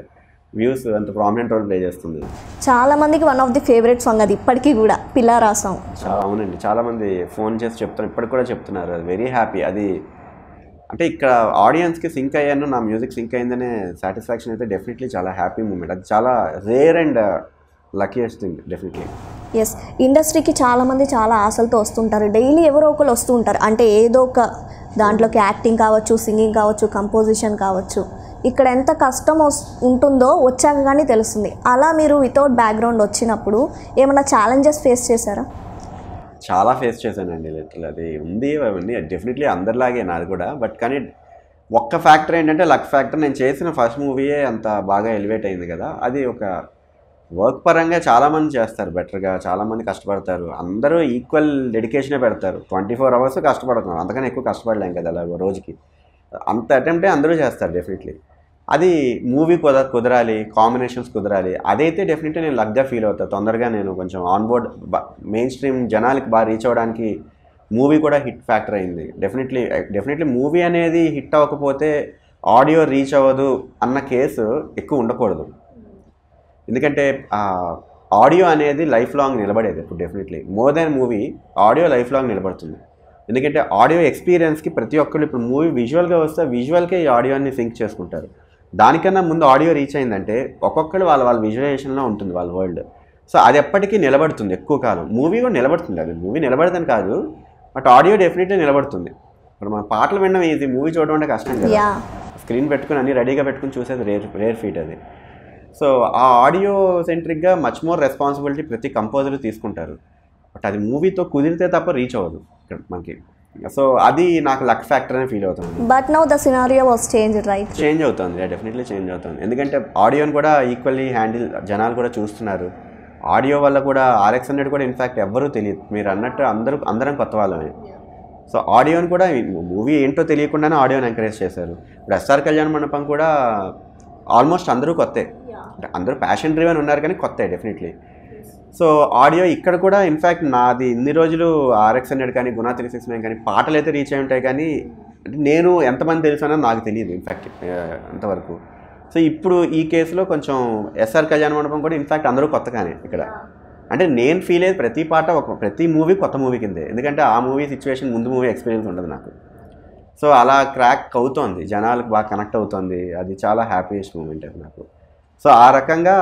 వ్యూస్ అంత ప్రామినెంట్ రోల్ ప్లే చేస్తుంది చాలా మందికి one of the favourite song అది ఇప్పటికీ కూడా రాసాం చాలా అవునండి చాలా మంది ఫోన్ చేసి చెప్తున్నారు ఇప్పటికి కూడా చెప్తున్నారు అది వెరీ హ్యాపీ అది అంటే ఇక్కడ ఆడియన్స్కి సింక్ అయ్యాను నా మ్యూజిక్ సింక్ అయిందనే సాటిస్ఫాక్షన్ అయితే డెఫినెట్లీ చాలా హ్యాపీ మూమెంట్ అది చాలా rare and luckiest thing definitely yes ఇండస్ట్రీకి చాలామంది చాలా ఆశలతో వస్తుంటారు డైలీ ఎవరో ఒకరు వస్తుంటారు అంటే ఏదో ఒక దాంట్లోకి యాక్టింగ్ కావచ్చు సింగింగ్ కావచ్చు కంపోజిషన్ కావచ్చు ఇక్కడ ఎంత కష్టం ఉంటుందో వచ్చాక కానీ తెలుస్తుంది అలా మీరు వితౌట్ బ్యాక్గ్రౌండ్ వచ్చినప్పుడు ఏమైనా ఛాలెంజెస్ ఫేస్ చేశారా చాలా ఫేస్ చేశానండి లిటిల్ అది ఉంది అవన్నీ డెఫినెట్లీ అందరిలాగే నాది కూడా బట్ కానీ ఒక్క ఫ్యాక్టర్ ఏంటంటే లక్ ఫ్యాక్టర్ నేను చేసిన ఫస్ట్ మూవీయే అంత బాగా ఎలివేట్ అయింది కదా అది ఒక వర్క్ పరంగా చాలామంది చేస్తారు బెటర్గా చాలామంది కష్టపడతారు అందరూ ఈక్వల్ డెడికేషనే పెడతారు ట్వంటీ ఫోర్ అవర్స్ కష్టపడుతున్నారు అంతకన్నా ఎక్కువ కష్టపడలేం కదా అలా రోజుకి అంత అటెంప్టే అందరూ చేస్తారు డెఫినెట్లీ అది మూవీ కుద కుదరాలి కాంబినేషన్స్ కుదరాలి అదైతే డెఫినెట్లీ నేను లగ్గా ఫీల్ అవుతాను తొందరగా నేను కొంచెం ఆన్బోర్డ్ మెయిన్ స్ట్రీమ్ జనాలకి బాగా రీచ్ అవ్వడానికి మూవీ కూడా హిట్ ఫ్యాక్టర్ అయింది డెఫినెట్లీ డెఫినెట్లీ మూవీ అనేది హిట్ అవ్వకపోతే ఆడియో రీచ్ అవ్వదు అన్న కేసు ఎక్కువ ఉండకూడదు ఎందుకంటే ఆడియో అనేది లైఫ్ లాంగ్ నిలబడేది ఇప్పుడు definitely more than movie audio life long నిలబడుతుంది ఎందుకంటే ఆడియో ఎక్స్పీరియన్స్కి ప్రతి ఒక్కళ్ళు ఇప్పుడు మూవీ విజువల్గా వస్తే విజువల్కే ఈ ఆడియోని సింక్ చేసుకుంటారు దానికన్నా ముందు ఆడియో రీచ్ అయిందంటే ఒక్కొక్కరు వాళ్ళ వాళ్ళ విజువలైజేషన్లో ఉంటుంది వాళ్ళ వరల్డ్ సో అది ఎప్పటికీ నిలబడుతుంది ఎక్కువ కాలం మూవీ కూడా నిలబడుతుంది అది మూవీ నిలబడదని కాదు బట్ ఆడియో డెఫినెట్లీ నిలబడుతుంది ఇప్పుడు మన పాటలు వినడం ఇది మూవీ చూడడం అంటే కష్టం కదా స్క్రీన్ పెట్టుకుని అన్ని రెడీగా పెట్టుకుని చూసేది రేర్ రేర్ ఫీట్ అది సో ఆ ఆడియో సెంట్రిక్గా మచ్ మోర్ రెస్పాన్సిబిలిటీ ప్రతి కంపోజర్ తీసుకుంటారు బట్ అది మూవీతో కుదిరితే తప్ప రీచ్ అవ్వదు ఇక్కడ మనకి సో అది నాకు లక్ ఫ్యాక్టర్ అని ఫీల్ అవుతుంది but now the scenario was change right change అవుతుంది డెఫినెట్లీ చేంజ్ అవుతుంది ఎందుకంటే ఆడియోని కూడా ఈక్వల్లీ హ్యాండిల్ జనాలు కూడా చూస్తున్నారు ఆడియో వల్ల కూడా ఆర్ఎక్స్ హండ్రెడ్ కూడా ఇన్ఫ్యాక్ట్ ఎవ్వరూ తెలియదు మీరు అన్నట్టు అందరూ అందరం కొత్త వాళ్ళమే సో ఆడియోని కూడా మూవీ ఏంటో తెలియకుండానే ఆడియోని ఎంకరేజ్ చేశారు ఇప్పుడు ఎస్ఆర్ కళ్యాణ్ మండపం కూడా ఆల్మోస్ట్ అందరూ కొత్తే అందరూ ప్యాషన్ డ్రివెన్ ఉన్నారు కానీ కొత్త డెఫినెట్లీ సో ఆడియో ఇక్కడ కూడా ఇన్ఫ్యాక్ట్ నాది ఇన్ని రోజులు ఆర్ఎక్స్ హండ్రెడ్ కానీ గుణా త్రీ సిక్స్ నైన్ కానీ పాటలు అయితే రీచ్ అయి ఉంటాయి కానీ అంటే నేను ఎంతమంది తెలుసానో నాకు తెలియదు ఇన్ఫ్యాక్ట్ అంతవరకు సో ఇప్పుడు ఈ కేసులో కొంచెం ఎస్ఆర్ కళ్యాణ మండపం కూడా ఇన్ఫ్యాక్ట్ అందరూ కొత్తగానే ఇక్కడ అంటే నేను ఫీల్ అయ్యేది ప్రతి పాట ఒక ప్రతి మూవీ కొత్త మూవీ కిందే ఎందుకంటే ఆ మూవీ సిచ్యువేషన్ ముందు మూవీ ఎక్స్పీరియన్స్ ఉండదు నాకు సో అలా క్రాక్ అవుతోంది జనాలకు బాగా కనెక్ట్ అవుతోంది అది చాలా హ్యాపీయెస్ట్ మూమెంట్ అది నాకు సో ఆ రకంగా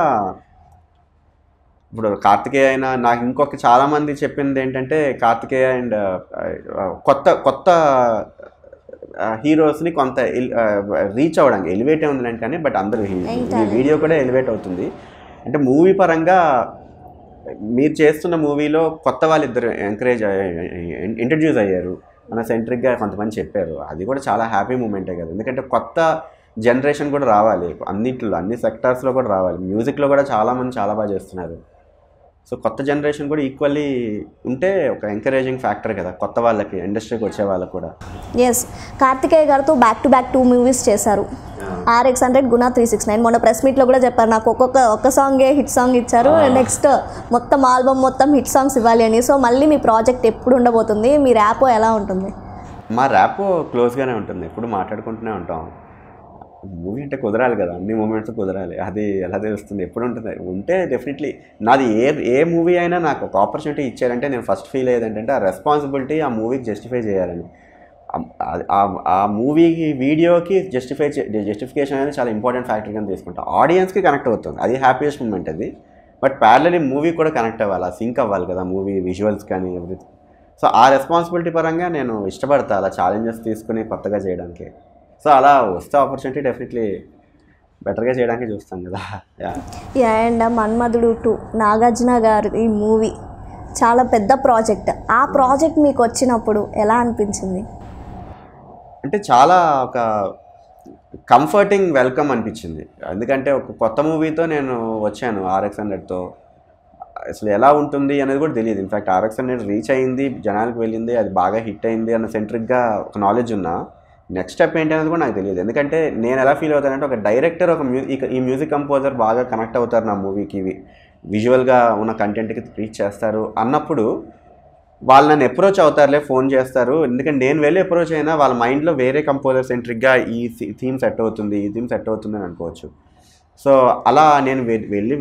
ఇప్పుడు కార్తికేయ అయినా నాకు ఇంకొక చాలామంది చెప్పింది ఏంటంటే కార్తికేయ అండ్ కొత్త కొత్త హీరోస్ని కొంత రీచ్ అవ్వడానికి ఎలివేట్ ఉందిలేండి కానీ బట్ అందరూ వీడియో కూడా ఎలివేట్ అవుతుంది అంటే మూవీ పరంగా మీరు చేస్తున్న మూవీలో కొత్త వాళ్ళు ఇద్దరు ఎంకరేజ్ ఇంట్రడ్యూస్ అయ్యారు మన సెంట్రిక్గా కొంతమంది చెప్పారు అది కూడా చాలా హ్యాపీ మూమెంటే కదా ఎందుకంటే కొత్త జనరేషన్ కూడా రావాలి అన్నింటిలో అన్ని సెక్టార్స్లో కూడా రావాలి మ్యూజిక్లో కూడా చాలామంది చాలా బాగా చేస్తున్నారు సో కొత్త జనరేషన్ కూడా ఈక్వల్లీ ఉంటే ఒక ఎంకరేజింగ్ ఫ్యాక్టర్ కదా కొత్త వాళ్ళకి ఇండస్ట్రీకి వచ్చే వాళ్ళకి కూడా ఎస్ కార్తికేయ గారితో back to back two movies చేశారు RX hundred Guna three six nine మొన్న ప్రెస్ మీట్లో కూడా చెప్పారు నాకు ఒక్కొక్క ఒక్క సాంగే హిట్ సాంగ్ ఇచ్చారు నెక్స్ట్ మొత్తం ఆల్బమ్ మొత్తం హిట్ సాంగ్స్ ఇవ్వాలి అని సో మళ్ళీ మీ ప్రాజెక్ట్ ఎప్పుడు ఉండబోతుంది మీ ర్యాపో ఎలా ఉంటుంది మా ర్యాపో క్లోజ్గానే ఉంటుంది ఎప్పుడు మాట్లాడుకుంటూనే ఉంటాం మూవీ అంటే కుదరాలి కదా అన్ని మూమెంట్స్ కుదరాలి అది ఎలా తెలుస్తుంది ఎప్పుడు ఉంటుంది ఉంటే డెఫినెట్లీ నాది ఏ ఏ మూవీ అయినా నాకు ఒక ఆపర్చునిటీ ఇచ్చారంటే నేను ఫస్ట్ ఫీల్ అయ్యేది ఏంటంటే ఆ రెస్పాన్సిబిలిటీ ఆ మూవీకి జస్టిఫై చేయాలని ఆ మూవీకి వీడియోకి జస్టిఫై జస్టిఫికేషన్ అనేది చాలా ఇంపార్టెంట్ ఫ్యాక్టర్ కానీ తీసుకుంటాం ఆడియన్స్కి కనెక్ట్ అవుతుంది అది హ్యాపీయెస్ట్ మూమెంట్ అది బట్ ప్యారలీ మూవీ కూడా కనెక్ట్ అవ్వాలి సింక్ అవ్వాలి కదా మూవీ విజువల్స్ కానీ ఎవ్రీథింగ్ సో ఆ రెస్పాన్సిబిలిటీ పరంగా నేను ఇష్టపడతా అలా ఛాలెంజెస్ తీసుకుని కొత్తగా చేయడానికి సో అలా వస్తే ఆపర్చునిటీ డెఫినెట్లీ బెటర్గా చేయడానికి చూస్తాం కదా yeah and Manmadhudu two Nagarjuna garu ఈ మూవీ చాలా పెద్ద ప్రాజెక్ట్ ఆ ప్రాజెక్ట్ మీకు వచ్చినప్పుడు ఎలా అనిపించింది అంటే చాలా ఒక కంఫర్టింగ్ వెల్కమ్ అనిపించింది ఎందుకంటే ఒక కొత్త మూవీతో నేను వచ్చాను ఆర్ఎక్స్ హండ్రెడ్తో అసలు ఎలా ఉంటుంది అనేది కూడా తెలియదు ఇన్ఫ్యాక్ట్ ఆర్ఎక్స్ హండ్రెడ్ రీచ్ అయింది జనాలకు వెళ్ళింది అది బాగా హిట్ అయింది అన్న సెంట్రిక్గా ఒక నాలెడ్జ్ ఉన్నా నెక్స్ట్ స్టెప్ ఏంటి అనేది కూడా నాకు తెలియదు ఎందుకంటే నేను ఎలా ఫీల్ అవుతానంటే ఒక డైరెక్టర్ ఒక మ్యూజిక్ ఈ మ్యూజిక్ కంపోజర్ బాగా కనెక్ట్ అవుతారు నా మూవీకి ఇవి విజువల్గా ఉన్న కంటెంట్కి రీచ్ చేస్తారు అన్నప్పుడు వాళ్ళు నన్ను అప్రోచ్ అవుతారులే ఫోన్ చేస్తారు ఎందుకంటే నేను వెళ్ళి అప్రోచ్ అయినా వాళ్ళ మైండ్లో వేరే కంపోజర్ సెంట్రిక్గా ఈ థీమ్ సెట్ అవుతుంది ఈ థీమ్ సెట్ అవుతుంది అని అనుకోవచ్చు సో అలా నేను వెళ్ళి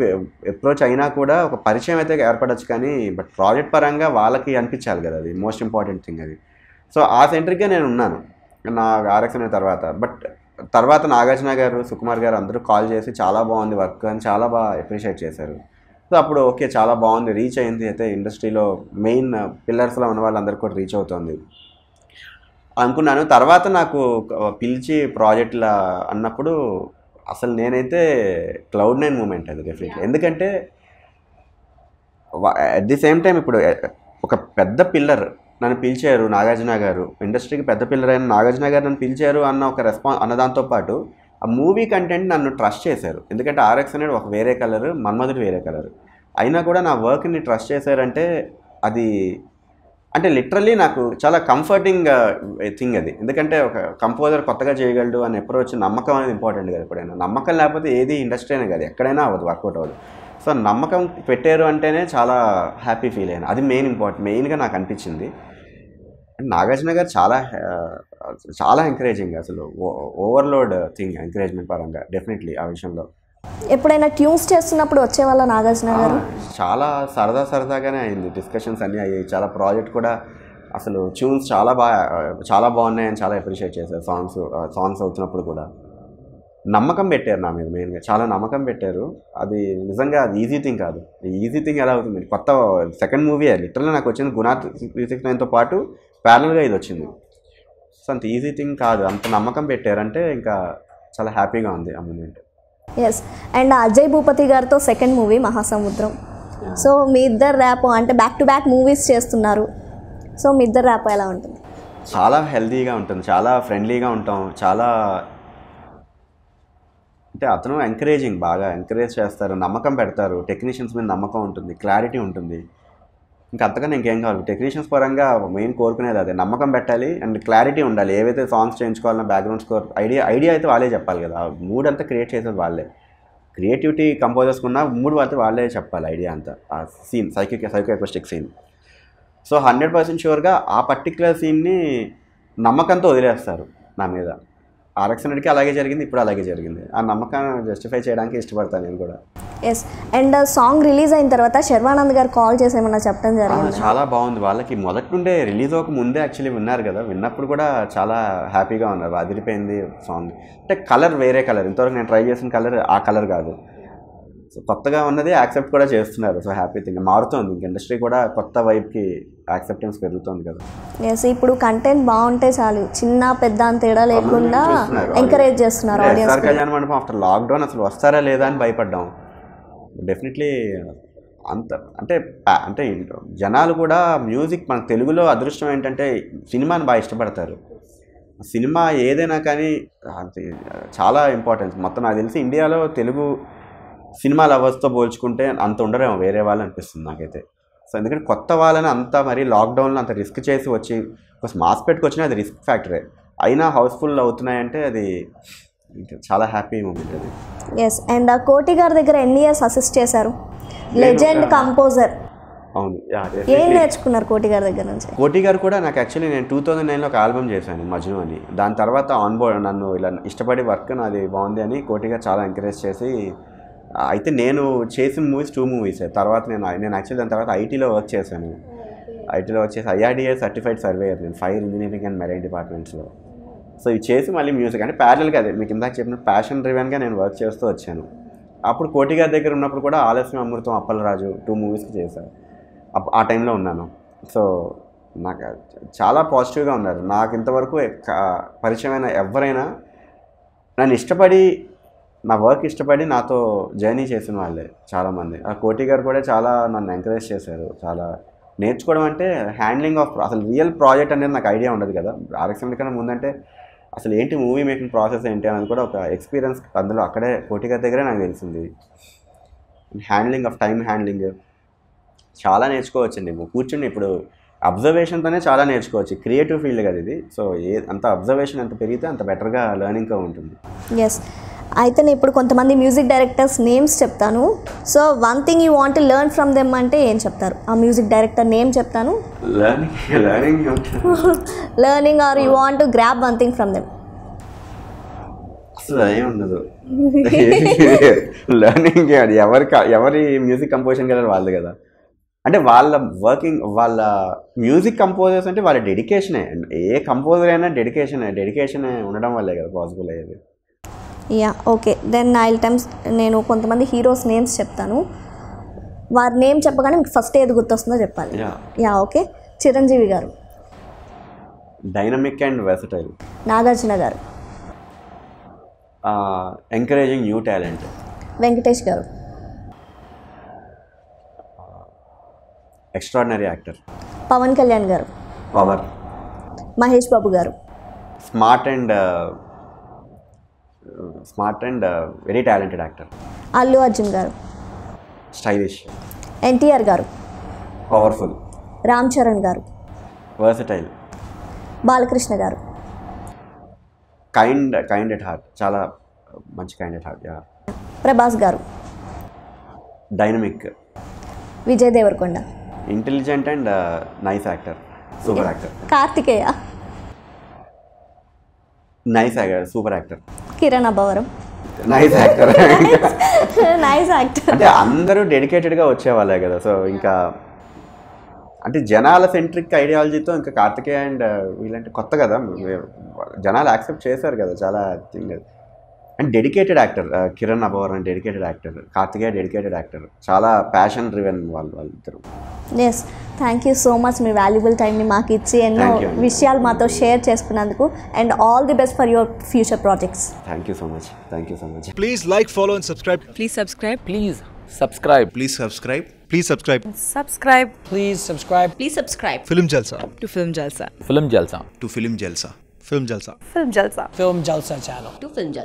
అప్రోచ్ అయినా కూడా ఒక పరిచయం అయితే ఏర్పడచ్చు కానీ బట్ ప్రాజెక్ట్ పరంగా వాళ్ళకి అనిపించాలి కదా అది మోస్ట్ ఇంపార్టెంట్ థింగ్ అది సో ఆ సెంటర్గా నేను ఉన్నాను నా ఆరక్షణ తర్వాత బట్ తర్వాత నాగార్జున గారు సుకుమార్ గారు అందరూ కాల్ చేసి చాలా బాగుంది వర్క్ అని చాలా బాగా అప్రిషియేట్ చేశారు సో అప్పుడు ఓకే చాలా బాగుంది రీచ్ అయింది అయితే ఇండస్ట్రీలో మెయిన్ పిల్లర్స్లో ఉన్న వాళ్ళందరికీ కూడా రీచ్ అవుతుంది అనుకున్నాను తర్వాత నాకు పిలిచి ప్రాజెక్టుల అన్నప్పుడు అసలు నేనైతే క్లౌడ్ నైన్ మూమెంట్ అది డెఫినెట్లీ ఎందుకంటే అట్ ది సేమ్ టైం ఇప్పుడు ఒక పెద్ద పిల్లర్ నన్ను పిలిచారు నాగార్జున గారు ఇండస్ట్రీకి పెద్ద పిల్లరైన నాగార్జున గారు నన్ను పిలిచారు అన్న ఒక రెస్పాన్స్ అన్నదాంతో పాటు ఆ మూవీ కంటెంట్ నన్ను ట్రస్ట్ చేశారు ఎందుకంటే ఆర్ఎక్స్ అనేది ఒక వేరే కలర్ మన్మధుడు వేరే కలర్ అయినా కూడా నా వర్క్ని ట్రస్ట్ చేశారంటే అది అంటే లిటరల్లీ నాకు చాలా కంఫర్టింగ్ థింగ్ అది ఎందుకంటే ఒక కంపోజర్ కొత్తగా చేయగలడు అని ఎప్పుడో వచ్చి నమ్మకం అనేది ఇంపార్టెంట్ కదా ఎప్పుడైనా నమ్మకం లేకపోతే ఏది ఇండస్ట్రీ అయినా కాదు ఎక్కడైనా అవ్వదు వర్కౌట్ అవ్వదు సో నమ్మకం పెట్టారు అంటేనే చాలా హ్యాపీ ఫీల్ అయ్యాను అది మెయిన్ ఇంపార్టెంట్ మెయిన్గా నాకు అనిపించింది నాగార్జున గారు చాలా చాలా ఎంకరేజింగ్ అసలు ఓవర్లోడ్ థింగ్ ఎంకరేజ్మెంట్ పరంగా డెఫినెట్లీ ఆ విషయంలో ఎప్పుడైనా ట్యూన్స్ చేస్తున్నప్పుడు వచ్చేవాళ్ళ నాగార్జున గారు చాలా సరదా సరదాగానే అయింది డిస్కషన్స్ అన్నీ అయ్యాయి చాలా ప్రాజెక్ట్ కూడా అసలు ట్యూన్స్ చాలా బాగా చాలా బాగున్నాయని చాలా అప్రిషియేట్ చేశారు సాంగ్స్ సాంగ్స్ అవుతున్నప్పుడు కూడా నమ్మకం పెట్టారు నా మీద మెయిన్గా చాలా నమ్మకం పెట్టారు అది నిజంగా అది ఈజీ థింగ్ కాదు ఈజీ థింగ్ ఎలా అవుతుంది కొత్త సెకండ్ మూవీ లిటరల్ నాకు వచ్చింది గుణా త్రీ సిక్స్ నైన్తో పాటు ప్యారల్గా ఇది వచ్చింది సో అంత ఈజీ థింగ్ కాదు అంత నమ్మకం పెట్టారంటే ఇంకా చాలా హ్యాపీగా ఉంది ఆ ఎస్ అండ్ అజయ్ భూపతి గారితో సెకండ్ మూవీ మహాసముద్రం సో మీ ఇద్దరు ర్యాప్ అంటే బ్యాక్ టు బ్యాక్ మూవీస్ చేస్తున్నారు సో మీ ఇద్దరు ర్యాప్ ఎలా ఉంటుంది చాలా హెల్దీగా ఉంటుంది చాలా ఫ్రెండ్లీగా ఉంటాం చాలా అంటే అతను ఎంకరేజింగ్ బాగా ఎంకరేజ్ చేస్తారు నమ్మకం పెడతారు టెక్నీషియన్స్ మీద నమ్మకం ఉంటుంది క్లారిటీ ఉంటుంది ఇంకా అంతకన్నా ఇంకేం కావాలి టెక్నీషియన్స్ పరంగా మెయిన్ కోరుకునేది అదే నమ్మకం పెట్టాలి అండ్ క్లారిటీ ఉండాలి ఏవైతే సాంగ్స్ చేయించుకోవాలన్నా బ్యాక్గ్రౌండ్ స్కోర్ ఐడియా ఐడియా అయితే వాళ్ళే చెప్పాలి కదా మూడ్ అంతా క్రియేట్ చేసేది వాళ్ళే క్రియేటివిటీ కంపోజర్స్ ఉన్న మూడు అయితే వాళ్ళే చెప్పాలి ఐడియా అంతా ఆ scene psychic psycho scene so hundred percent షూర్గా ఆ పర్టిక్యులర్ సీన్ని నమ్మకంతో వదిలేస్తారు నా మీద ఆర్ఎక్స్ అలాగే జరిగింది ఇప్పుడు అలాగే జరిగింది ఆ నమ్మకాన్ని జస్టిఫై చేయడానికి ఇష్టపడతాను నేను కూడా ఎస్ అండ్ సాంగ్ రిలీజ్ అయిన తర్వాత శర్వానంద్ గారు కాల్ చేసి ఏమన్నా చెప్పడం జరిగింది చాలా బాగుంది వాళ్ళకి మొదటి నుండే రిలీజ్ అవ్వక ముందే యాక్చువల్లీ విన్నారు కదా విన్నప్పుడు కూడా చాలా హ్యాపీగా ఉన్నారు అదిరిపోయింది సాంగ్ అంటే కలర్ వేరే కలర్ ఇంతవరకు నేను ట్రై చేసిన కలర్ ఆ కలర్ కాదు సో కొత్తగా ఉన్నది యాక్సెప్ట్ కూడా చేస్తున్నారు సో హ్యాపీ థింగ్ మారుతుంది ఇంక ఇండస్ట్రీ కూడా కొత్త వైపుకి యాక్సెప్టెన్స్ పెరుగుతుంది కదా ఎస్ ఇప్పుడు కంటెంట్ బాగుంటే చాలు చిన్న పెద్ద అని తేడా లేకుండా ఎంకరేజ్ చేస్తున్నారు ఆడియన్స్ కళ్యాణ మండపం ఆఫ్టర్ లాక్డౌన్ అసలు వస్తారా లేదా అని భయపడ్డాం డెఫినెట్లీ అంత అంటే అంటే జనాలు కూడా మ్యూజిక్ మన తెలుగులో అదృష్టం ఏంటంటే సినిమాని బాగా ఇష్టపడతారు సినిమా ఏదైనా కానీ చాలా ఇంపార్టెన్స్ మొత్తం నాకు తెలిసి ఇండియాలో తెలుగు సినిమా లవర్స్తో పోల్చుకుంటే అంత ఉండరేమో వేరే వాళ్ళు అనిపిస్తుంది నాకైతే సో ఎందుకంటే కొత్త వాళ్ళని అంతా మరి లాక్డౌన్లో అంత రిస్క్ చేసి వచ్చి కొంచెం మాస్ పెట్టుకు అది రిస్క్ ఫ్యాక్టరే అయినా హౌస్ఫుల్ అవుతున్నాయంటే అది చాలా హ్యాపీ మూమెంట్ అది ఎస్ అండ్ ఆ కోటి గారి దగ్గర ఎన్ని ఇయర్స్ అసిస్ట్ చేశారు లెజెండ్ కంపోజర్ అవును ఏం నేర్చుకున్నారు కోటి గారి దగ్గర నుంచి కోటి గారు కూడా నాకు యాక్చువల్లీ నేను టూ థౌజండ్ నైన్లో ఒక ఆల్బమ్ చేశాను మజ్ను అని దాని తర్వాత ఆన్ బోర్డ్ నన్ను ఇలా ఇష్టపడి వర్క్ నాది బాగుంది అని కోటి గారు చాలా ఎంకరేజ్ చేసి అయితే నేను చేసిన మూవీస్ టూ మూవీస్ తర్వాత నేను నేను యాక్చువల్ దాని తర్వాత ఐటీలో వర్క్ చేశాను ఐటీలో వచ్చేసి ఐఆర్డిఏ సర్టిఫైడ్ సర్వేయర్ నేను ఫైర్ ఇంజనీరింగ్ అండ్ మెరైన్ డిపార్ట్మెంట్స్లో సో ఇవి చేసి మళ్ళీ మ్యూజిక్ అంటే ప్యారల్గా అదే మీకు ఇందాక చెప్పిన ప్యాషన్ రివెన్గా నేను వర్క్ చేస్తూ వచ్చాను అప్పుడు కోటి గారి దగ్గర ఉన్నప్పుడు కూడా ఆలస్యం అమృతం అప్పలరాజు టూ మూవీస్కి చేశారు ఆ టైంలో ఉన్నాను సో నాకు చాలా పాజిటివ్గా ఉన్నారు నాకు ఇంతవరకు పరిచయమైన ఎవరైనా నన్ను ఇష్టపడి నా వర్క్ ఇష్టపడి నాతో జర్నీ చేసిన వాళ్ళే చాలామంది ఆ కోటి గారు కూడా చాలా నన్ను ఎంకరేజ్ చేశారు చాలా నేర్చుకోవడం అంటే హ్యాండ్లింగ్ ఆఫ్ అసలు రియల్ ప్రాజెక్ట్ అనేది నాకు ఐడియా ఉండదు కదా ఆరక్షణ కన్నా ముందంటే అసలు ఏంటి మూవీ మేకింగ్ ప్రాసెస్ ఏంటి అనేది కూడా ఒక ఎక్స్పీరియన్స్ అందులో అక్కడే కోటి గారి దగ్గరే నాకు తెలిసింది హ్యాండ్లింగ్ ఆఫ్ టైం హ్యాండ్లింగ్ చాలా నేర్చుకోవచ్చండి కూర్చుని ఇప్పుడు అబ్జర్వేషన్తోనే చాలా నేర్చుకోవచ్చు క్రియేటివ్ ఫీల్డ్ కదా ఇది సో ఏ అంత అబ్జర్వేషన్ ఎంత పెరిగితే అంత బెటర్గా లెర్నింగ్గా ఉంటుంది ఎస్ అయితే నేను ఇప్పుడు కొంతమంది మ్యూజిక్ డైరెక్టర్స్ నేమ్స్ చెప్తాను so one thing you want learn from them అంటే ఏం చెప్తారు ఆ మ్యూజిక్ డైరెక్టర్ నేమ్ చెప్తాను learning are you want to grab one thing from them ఉండదు లెర్నింగ్ అది ఎవరి ఎవరి మ్యూజిక్ కంపోజిషన్ కదా వాళ్ళు కదా అంటే వాళ్ళ వర్కింగ్ వాళ్ళ మ్యూజిక్ కంపోజర్స్ అంటే వాళ్ళ డెడికేషనే ఏ కంపోజర్ అయినా డెడికేషన్ డెడికేషన్ ఉండడం వల్లే కదా పాసిబుల్ అయ్యేది yeah okay then I times నేను కొంతమంది హీరోస్ నేమ్స్ చెప్తాను వారి నేమ్ చెప్పగానే మీకు ఫస్ట్ ఏది గుర్తొస్తుందో చెప్పాలి యా ఓకే చిరంజీవి గారు డైనమిక్ అండ్ వెసటైల్ నాగార్జున గారు ఎంకరేజింగ్ న్యూ టాలెంట్ వెంకటేష్ గారు ఎక్స్ట్రాడినరీ యాక్టర్ పవన్ కళ్యాణ్ గారు పవర్ మహేష్ బాబు గారు smart and smart and very talented actor Allu Arjun గారు స్టైలిష్ ఎన్టీఆర్ గారు పవర్ఫుల్ రామ్ చరణ్ గారు వర్సటైల్ బాలకృష్ణ గారు కైండ్ కైండ్ ఎట్ హార్ట్ చాలా మంచి కైండ్ ఎట్ హార్ట్ ప్రభాస్ గారు dynamic Vijay Devarakonda intelligent and nice actor super actor Karthikeya nice actor super actor Kiran Abbavaram nice actor nice actor అంటే అందరూ డెడికేటెడ్గా వచ్చేవాళ్ళే కదా సో ఇంకా అంటే జనాల సెంట్రిక్ ఐడియాలజీతో ఇంకా కార్తికేయ అండ్ వీళ్ళంటే కొత్త కదా జనాలు యాక్సెప్ట్ చేశారు కదా చాలా thing and dedicated actor Kiran అని dedicated actor Karthikeya dedicated actor చాలా ప్యాషన్ డ్రివెన్ వాళ్ళు వాళ్ళిద్దరు yes thank you so much మీ వాల్యుబుల్ టైంని మాకు ఇచ్చి ఎన్నో విషయాలు మాతో షేర్ చేసుకున్నందుకు and all the best for your future projects thank you so much thank you so much please like follow and subscribe please subscribe please subscribe please subscribe please subscribe subscribe please subscribe please subscribe film jalsa to film jalsa film jalsa to film jalsa film jalsa film jalsa film jalsa channel to film jalsa